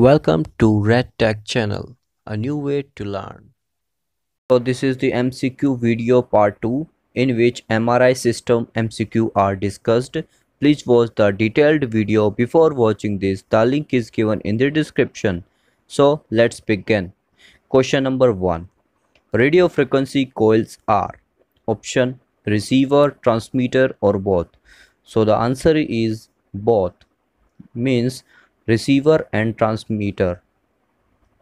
Welcome to Red Tech channel, a new way to learn. So this is the MCQ video part 2 in which MRI system MCQ are discussed. Please watch the detailed video before watching this. The link is given in the description. So let's begin. Question number 1. Radio frequency coils are option receiver, transmitter or both. So the answer is both means receiver and transmitter.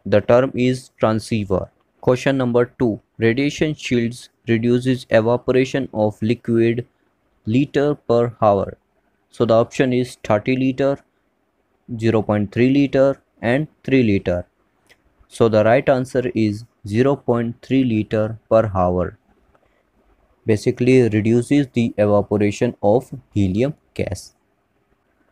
The term is transceiver. Question number 2. Radiation shields reduces evaporation of liquid liter per hour. So the option is 30 liter, 0.3 liter and 3 liter. So the right answer is 0.3 liter per hour. Basically reduces the evaporation of helium gas.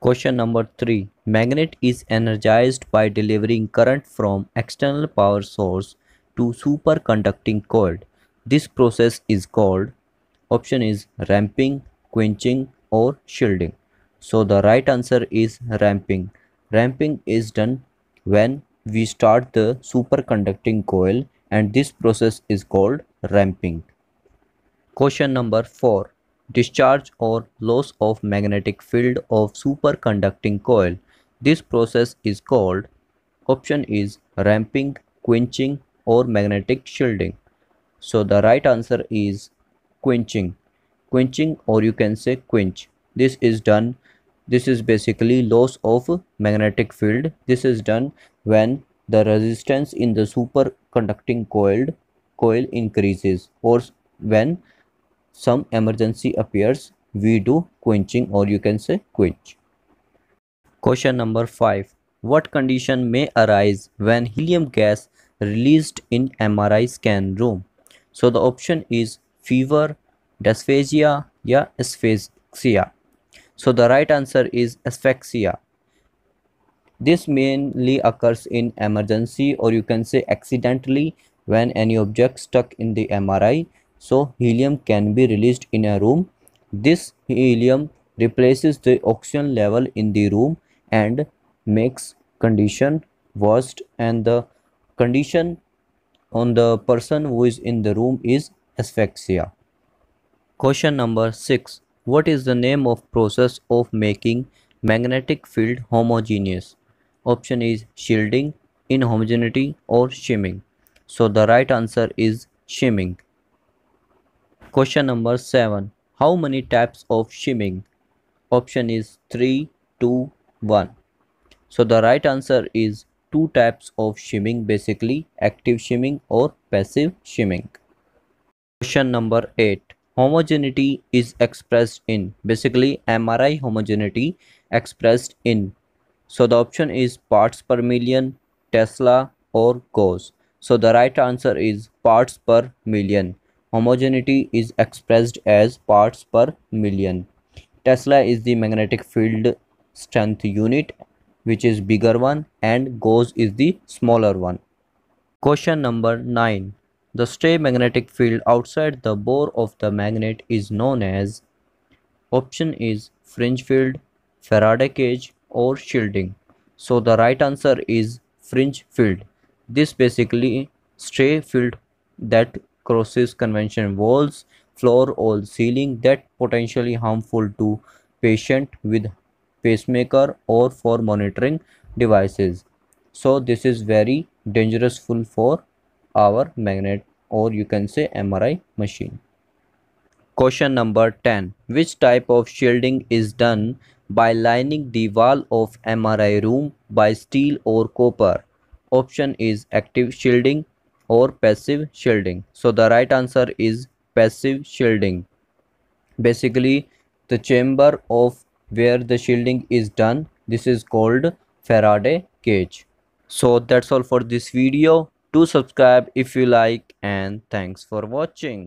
Question number 3. Magnet is energized by delivering current from external power source to superconducting coil. This process is called option is ramping, quenching or shielding. So the right answer is ramping. Ramping is done when we start the superconducting coil and this process is called ramping. Question number 4 discharge or loss of magnetic field of superconducting coil. This process is called option is ramping, quenching or magnetic shielding. So the right answer is quenching. Quenching or you can say quench. This is done. This is basically loss of magnetic field. This is done when the resistance in the superconducting coil coil increases or when some emergency appears, we do quenching or you can say quench. Question number 5. What condition may arise when helium gas released in MRI scan room? So the option is fever, dysphagia, yeah, asphyxia. So the right answer is asphyxia. This mainly occurs in emergency or you can say accidentally when any object stuck in the MRI so helium can be released in a room this helium replaces the oxygen level in the room and makes condition worst and the condition on the person who is in the room is asphyxia question number 6 what is the name of process of making magnetic field homogeneous option is shielding inhomogeneity or shimming so the right answer is shimming Question number 7. How many types of shimming? Option is 3, 2, 1. So the right answer is two types of shimming basically active shimming or passive shimming. Question number 8. Homogeneity is expressed in basically MRI homogeneity expressed in. So the option is parts per million, Tesla or Gauss. So the right answer is parts per million. Homogeneity is expressed as parts per million. Tesla is the magnetic field strength unit which is bigger one and Gauss is the smaller one. Question number 9. The stray magnetic field outside the bore of the magnet is known as option is fringe field, Faraday cage or shielding. So the right answer is fringe field. This basically stray field that crosses convention walls, floor or ceiling that potentially harmful to patient with pacemaker or for monitoring devices. So this is very dangerous full for our magnet or you can say MRI machine. Question number 10. Which type of shielding is done by lining the wall of MRI room by steel or copper? Option is active shielding, or passive shielding so the right answer is passive shielding basically the chamber of where the shielding is done this is called faraday cage so that's all for this video do subscribe if you like and thanks for watching